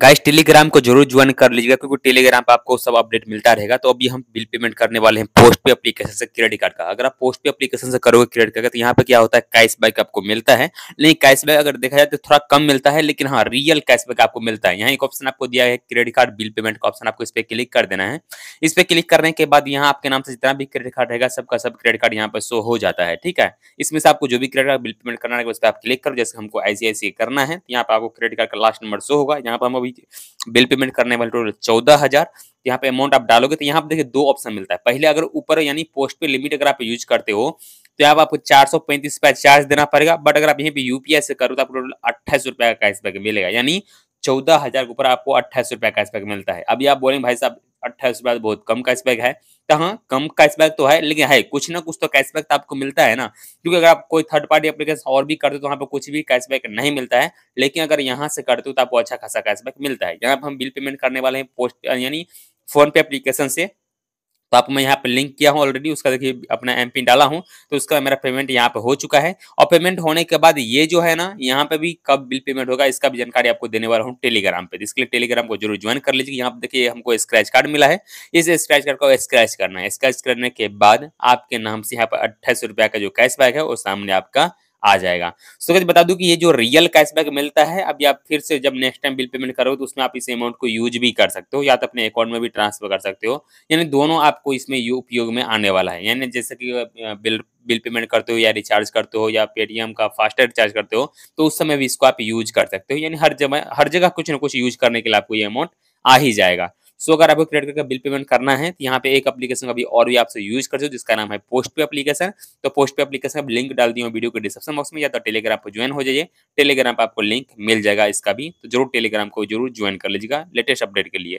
guys Telegram को जरूर join कर लीजिएगा क्योंकि टेलीग्राम पर आपको सब अपडेट मिलता रहेगा तो अभी हम बिल पेमेंट करने वाले हैं पोस्ट पे एप्लीकेशन से क्रेडिट कार्ड का अगर आप पोस्ट पे एप्लीकेशन से करोगे क्रेडिट कार्ड का तो यहाँ पे क्या होता है कैशबैक आपको मिलता है लेकिन कैशबैक अगर देखा जाए तो थोड़ा कम मिलता है लेकिन हाँ रियल कैशबैक आपको मिलता है यहाँ एक ऑप्शन आपको दिया है क्रेडिट कार्ड बिल पेमेंट का ऑप्शन आपको इस पर क्लिक कर देना है इस पर क्लिक करने के बाद यहाँ आपके नाम से जितना भी क्रेडिट कार्ड रहेगा सबका सब क्रेडिट कार्ड यहाँ पर शो हो जाता है ठीक है इसमें से आपको जो भी क्रेडिट कार्ड बिल पेमेंट करना है उस पर आप क्लिक करो जैसे हमको आईसीआईसी करना है तो यहाँ पर आपको क्रेडिट कार्ड का लास्ट नंबर शो होगा यहाँ पर हम अभी बिल पेमेंट करने वाले टोटल चौदह हजार यहाँ पे अमाउंट आप डालोगे तो यहाँ पे देखिए दो ऑप्शन मिलता है पहले अगर ऊपर यानी पोस्ट पे लिमिट अगर आप यूज करते हो तो यहाँ आपको चार सौ पैंतीस रुपया चार्ज देना पड़ेगा बट अगर आप यहाँ पे यूपीआई से करो तो आपको टोटल अट्ठाईस रुपया का कैशबैक मिलेगा यानी चौदह हजार के ऊपर आपको अट्ठाईस रुपया कैशबैक मिलता है अभी आप बोलेंगे भाई साहब अट्ठाईस बहुत कम कैशबैक है तो हाँ कम कैशबैक तो है लेकिन है कुछ ना कुछ तो कैशबैक तो आपको मिलता है ना क्योंकि अगर आप कोई थर्ड पार्टी एप्लीकेशन और भी करते हो तो वहाँ पे कुछ भी कैशबैक नहीं मिलता है लेकिन अगर यहाँ से करते हो तो आपको अच्छा खासा कैशबैक मिलता है यहाँ पर हम बिल पेमेंट करने वाले हैं पोस्ट यानी फोन पे एप्लीकेशन से तो आपको मैं यहाँ पे लिंक किया हूँ ऑलरेडी उसका देखिए अपना एम डाला हूँ तो उसका मेरा पेमेंट यहाँ पे हो चुका है और पेमेंट होने के बाद ये जो है ना यहाँ पे भी कब बिल पेमेंट होगा इसका भी जानकारी आपको देने वाला हूँ टेलीग्राम पे इसके लिए टेलीग्राम को जरूर ज्वाइन कर लीजिए यहाँ पे देखिए हमको स्क्रैच कार्ड मिला है इस स्क्रैच कार्ड को स्क्रैच करना है स्क्रैच करने के बाद आपके नाम से यहाँ पर अट्ठाईस का जो बैक है वो सामने आपका आ जाएगा सो तो बता दूं कि ये जो रियल कैशबैक मिलता है अभी आप फिर से जब नेक्स्ट टाइम बिल पेमेंट करो तो उसमें आप इस अमाउंट को यूज भी कर सकते हो या तो अपने अकाउंट में भी ट्रांसफर कर सकते हो यानी दोनों आपको इसमें उपयोग में आने वाला है यानी जैसे कि बिल बिल पेमेंट करते हो या रिचार्ज करते हो या पेटीएम का फास्टर रिचार्ज करते हो तो उस समय भी इसको आप यूज कर सकते हो यानी हर जगह हर जगह कुछ ना कुछ यूज करने के लिए आपको ये अमाउंट आ ही जाएगा सो अगर आपको क्रेडिट कार्ड का बिल पेमेंट करना है तो यहाँ पे एक एप्लीकेशन अभी और भी आपसे यूज कर जिसका नाम है पोस्ट पे एप्लीकेशन तो पोस्ट पे एप्लीकेशन का लिंक डाल दिया वीडियो के डिस्क्रिप्शन बॉक्स में या तो टेलीग्राम पर ज्वाइन हो जाइए टेलीग्राम पर आपको लिंक मिल जाएगा इसका भी तो जरूर टेलीग्राम को जरूर ज्वाइन कर लीजिएगा लेटेस्ट अपडेट के लिए